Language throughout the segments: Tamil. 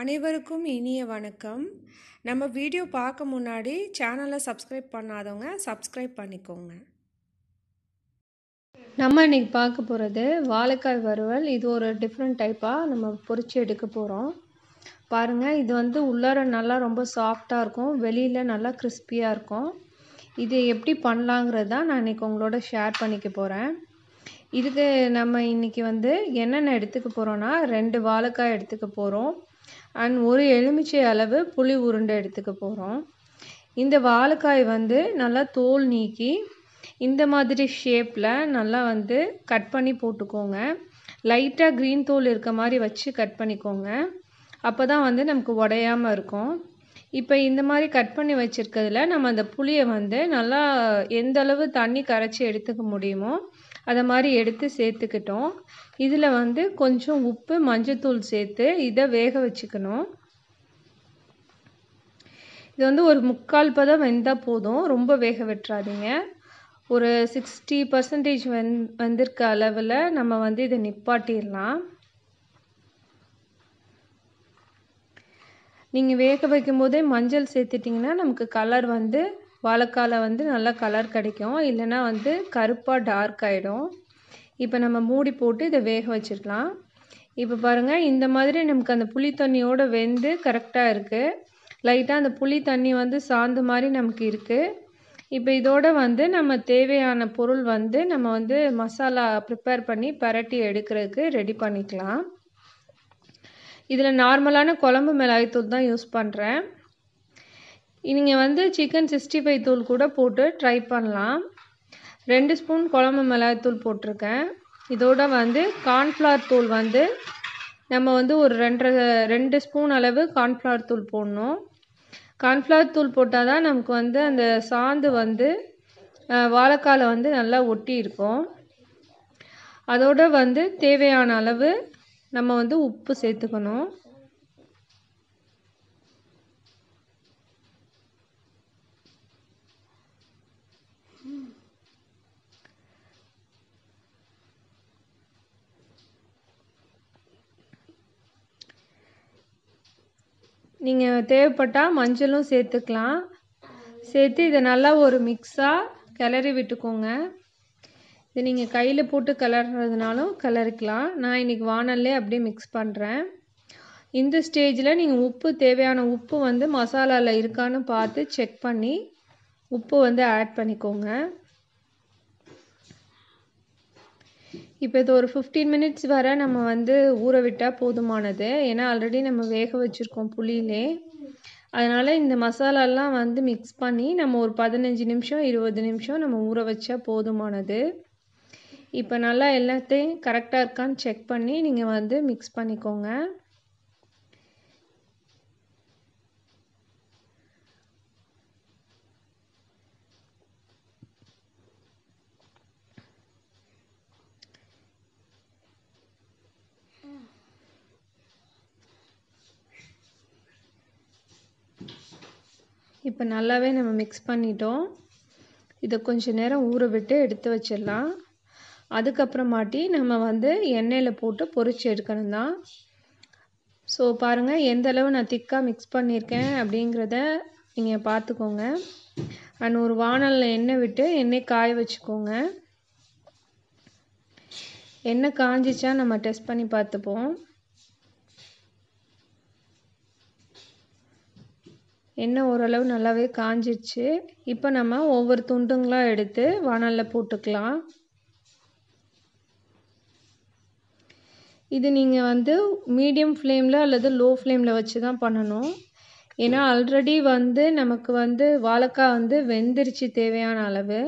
அனைவருக்கும் இனிய வணக்கம் நம்ம வீடியோ பார்க்க முன்னாடி சேனலை சப்ஸ்கிரைப் பண்ணாதவங்க சப்ஸ்கிரைப் பண்ணிக்கோங்க நம்ம இன்றைக்கி பார்க்க போகிறது வாழைக்காய் வறுவல் இது ஒரு டிஃப்ரெண்ட் டைப்பாக நம்ம பொறிச்சு எடுக்க போகிறோம் பாருங்கள் இது வந்து உள்ளார நல்லா ரொம்ப சாஃப்டாக இருக்கும் வெளியில் நல்லா கிறிஸ்பியாக இருக்கும் இது எப்படி பண்ணலாங்கிறது தான் நான் இன்றைக்கி உங்களோட ஷேர் பண்ணிக்க போகிறேன் இதுக்கு நம்ம இன்றைக்கி வந்து என்னென்ன எடுத்துக்க போகிறோன்னா ரெண்டு வாழைக்காய் எடுத்துக்க போகிறோம் அண்ட் ஒரு எலுமிச்சை அளவு புளி உருண்டை எடுத்துக்க போகிறோம் இந்த வாழைக்காய் வந்து நல்லா தோல் நீக்கி இந்த மாதிரி ஷேப்பில் நல்லா வந்து கட் பண்ணி போட்டுக்கோங்க லைட்டாக க்ரீன் தோல் இருக்க மாதிரி வச்சு கட் பண்ணிக்கோங்க அப்போ தான் வந்து நமக்கு உடையாமல் இருக்கும் இப்போ இந்த மாதிரி கட் பண்ணி வச்சுருக்கிறதுல நம்ம அந்த புளியை வந்து நல்லா எந்த அளவு தண்ணி கரைச்சி எடுத்துக்க முடியுமோ அதை மாதிரி எடுத்து சேர்த்துக்கிட்டோம் இதில் வந்து கொஞ்சம் உப்பு மஞ்சத்தூள் சேர்த்து இதை வேக வச்சுக்கணும் இது வந்து ஒரு முக்கால் பதம் வெந்தால் போதும் ரொம்ப வேக வெட்டுறாதீங்க ஒரு சிக்ஸ்டி பர்சன்டேஜ் வெந் வந்திருக்க அளவில் நம்ம வந்து இதை நிப்பாட்டிடலாம் நீங்கள் வேக வைக்கும் போதே மஞ்சள் சேர்த்துட்டிங்கன்னா நமக்கு கலர் வந்து வாழைக்கால வந்து நல்லா கலர் கிடைக்கும் இல்லைன்னா வந்து கருப்பாக டார்க் ஆகிடும் இப்போ நம்ம மூடி போட்டு இதை வேக வச்சிருக்கலாம் இப்போ பாருங்கள் இந்த மாதிரி நமக்கு அந்த புளி தண்ணியோடு வெந்து கரெக்டாக இருக்குது லைட்டாக அந்த புளி தண்ணி வந்து சார்ந்த மாதிரி நமக்கு இருக்குது இப்போ இதோட வந்து நம்ம தேவையான பொருள் வந்து நம்ம வந்து மசாலா ப்ரிப்பேர் பண்ணி பரட்டி எடுக்கிறதுக்கு ரெடி பண்ணிக்கலாம் இதில் நார்மலான குழம்பு மிளகாய்த்தூள் தான் யூஸ் பண்ணுறேன் நீங்கள் வந்து சிக்கன் சிக்ஸ்டி ஃபைவ் தூள் கூட போட்டு ட்ரை பண்ணலாம் ரெண்டு ஸ்பூன் குழம்பு மிளகாய்த்தூள் போட்டிருக்கேன் இதோட வந்து கார்ன்ஃப்ளவர் தூள் வந்து நம்ம வந்து ஒரு ரெண்டரை ரெண்டு ஸ்பூன் அளவு கார்ன்ஃப்ளவர் தூள் போடணும் கார்ன்ஃப்ளவர் தூள் போட்டால் தான் நமக்கு வந்து அந்த சாந்து வந்து வாழைக்காலை வந்து நல்லா ஒட்டி இருக்கும் அதோட வந்து தேவையான அளவு நம்ம வந்து உப்பு சேர்த்துக்கணும் நீங்கள் தேவைப்பட்டால் மஞ்சளும் சேர்த்துக்கலாம் சேர்த்து இதை நல்லா ஒரு மிக்ஸாக கிளறி விட்டுக்கோங்க இது நீங்கள் கையில் போட்டு கிளறதுனாலும் கிளறிக்கலாம் நான் இன்றைக்கி வானல்லே அப்படியே மிக்ஸ் பண்ணுறேன் இந்த ஸ்டேஜில் நீங்கள் உப்பு தேவையான உப்பு வந்து மசாலாவில் இருக்கான்னு பார்த்து செக் பண்ணி உப்பு வந்து ஆட் பண்ணிக்கோங்க இப்போ இது ஒரு ஃபிஃப்டீன் மினிட்ஸ் வர நம்ம வந்து ஊற விட்டால் போதுமானது ஏன்னா ஆல்ரெடி நம்ம வேக வச்சுருக்கோம் புளியிலே அதனால் இந்த மசாலாலாம் வந்து மிக்ஸ் பண்ணி நம்ம ஒரு பதினஞ்சு நிமிஷம் இருபது நிமிஷம் நம்ம ஊற வச்சா போதுமானது இப்போ நல்லா எல்லாத்தையும் கரெக்டாக இருக்கான்னு செக் பண்ணி நீங்கள் வந்து மிக்ஸ் பண்ணிக்கோங்க இப்போ நல்லாவே நம்ம மிக்ஸ் பண்ணிட்டோம் இதை கொஞ்ச நேரம் ஊற விட்டு எடுத்து வச்சிடலாம் அதுக்கப்புறமாட்டி நம்ம வந்து எண்ணெயில் போட்டு பொறிச்சு எடுக்கணும் தான் ஸோ பாருங்கள் எந்த அளவு நான் திக்காக மிக்ஸ் பண்ணியிருக்கேன் அப்படிங்கிறத நீங்கள் பார்த்துக்கோங்க அண்ட் ஒரு வானலில் எண்ணெய் விட்டு எண்ணெய் காய வச்சுக்கோங்க எண்ணெய் காஞ்சிச்சா நம்ம டெஸ்ட் பண்ணி பார்த்துப்போம் எண்ணெய் ஓரளவு நல்லாவே காஞ்சிடுச்சு இப்போ நம்ம ஒவ்வொரு துண்டுங்களாக எடுத்து வானலில் போட்டுக்கலாம் இது நீங்கள் வந்து மீடியம் ஃப்ளேமில் அல்லது லோ ஃப்ளேமில் வச்சு தான் பண்ணணும் ஏன்னா ஆல்ரெடி வந்து நமக்கு வந்து வாழைக்காய் வந்து வெந்துருச்சு தேவையான அளவு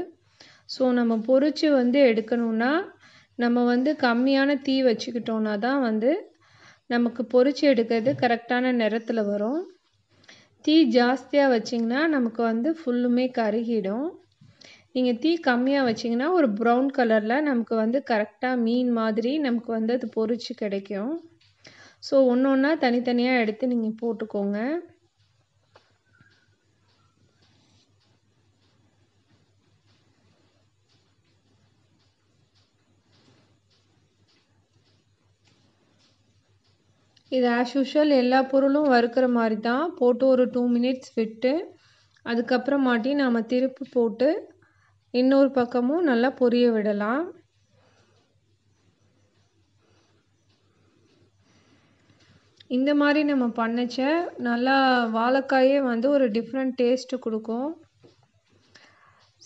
ஸோ நம்ம பொறிச்சு வந்து எடுக்கணும்னா நம்ம வந்து கம்மியான தீ வச்சுக்கிட்டோன்னா தான் வந்து நமக்கு பொறிச்சு எடுக்கிறது கரெக்டான நிறத்தில் வரும் தீ ஜாஸ்தியாக வச்சிங்கன்னா நமக்கு வந்து ஃபுல்லுமே கருகிடும் நீங்கள் தீ கம்மியாக வச்சிங்கன்னா ஒரு ப்ரௌன் கலரில் நமக்கு வந்து கரெக்டாக மீன் மாதிரி நமக்கு வந்து அது பொறிச்சு கிடைக்கும் ஸோ ஒன்று ஒன்றா தனித்தனியாக எடுத்து நீங்கள் போட்டுக்கோங்க இது ஆஸ் யூஷுவல் எல்லா பொருளும் வறுக்கிற மாதிரி தான் போட்டு ஒரு டூ மினிட்ஸ் விட்டு அதுக்கப்புறமாட்டி நாம் திருப்பி போட்டு இன்னொரு பக்கமும் நல்லா பொரிய விடலாம் இந்த மாதிரி நம்ம பண்ணச்ச நல்லா வாழைக்காயே வந்து ஒரு டிஃப்ரெண்ட் டேஸ்ட்டு கொடுக்கும்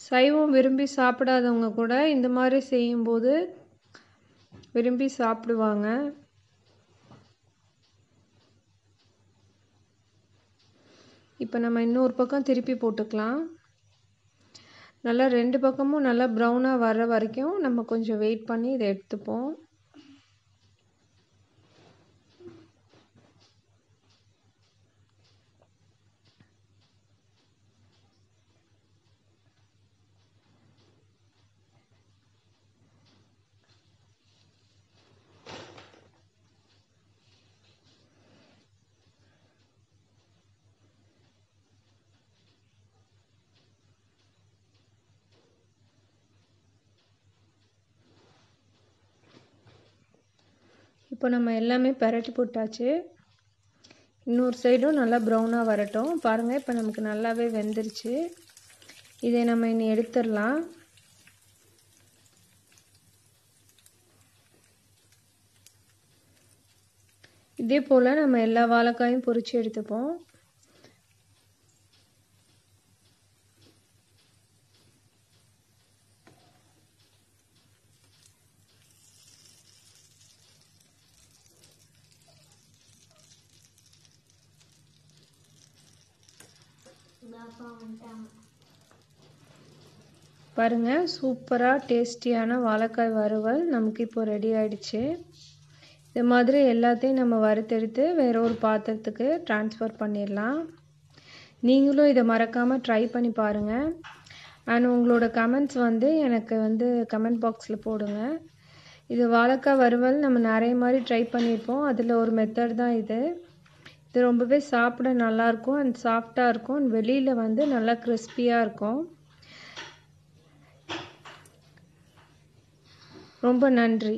சைவம் விரும்பி சாப்பிடாதவங்க கூட இந்த மாதிரி செய்யும்போது விரும்பி சாப்பிடுவாங்க இப்போ நம்ம இன்னொரு பக்கம் திருப்பி போட்டுக்கலாம் நல்லா ரெண்டு பக்கமும் நல்லா ப்ரௌனாக வர வரைக்கும் நம்ம கொஞ்சம் வெயிட் பண்ணி இதை எடுத்துப்போம் இப்போ நம்ம எல்லாமே பரட்டி போட்டாச்சு இன்னொரு சைடும் நல்லா ப்ரௌனாக வரட்டும் பாருங்கள் இப்போ நமக்கு நல்லாவே வெந்துருச்சு இதை நம்ம இனி எடுத்துடலாம் இதே போல் நம்ம எல்லா வாழைக்காயும் பொறிச்சு எடுத்துப்போம் பாருங்கள் சூப்பராக டேஸ்டியான வாழைக்காய் வறுவல் நமக்கு இப்போ ரெடி ஆயிடுச்சு இது மாதிரி எல்லாத்தையும் நம்ம வறுத்தெடுத்து வேற ஒரு பாத்திரத்துக்கு டிரான்ஸ்ஃபர் பண்ணிடலாம் நீங்களும் இதை மறக்காமல் ட்ரை பண்ணி பாருங்கள் அண்ட் உங்களோட கமெண்ட்ஸ் வந்து எனக்கு வந்து கமெண்ட் பாக்ஸில் போடுங்க இது வாழைக்காய் வறுவல் நம்ம நிறைய மாதிரி ட்ரை பண்ணியிருப்போம் அதில் ஒரு மெத்தட் தான் இது இது ரொம்பவே சாப்பிட நல்லாயிருக்கும் அண்ட் சாஃப்டாக இருக்கும் அண்ட் வெளியில் வந்து நல்லா கிறிஸ்பியாக இருக்கும் ரொம்ப நன்றி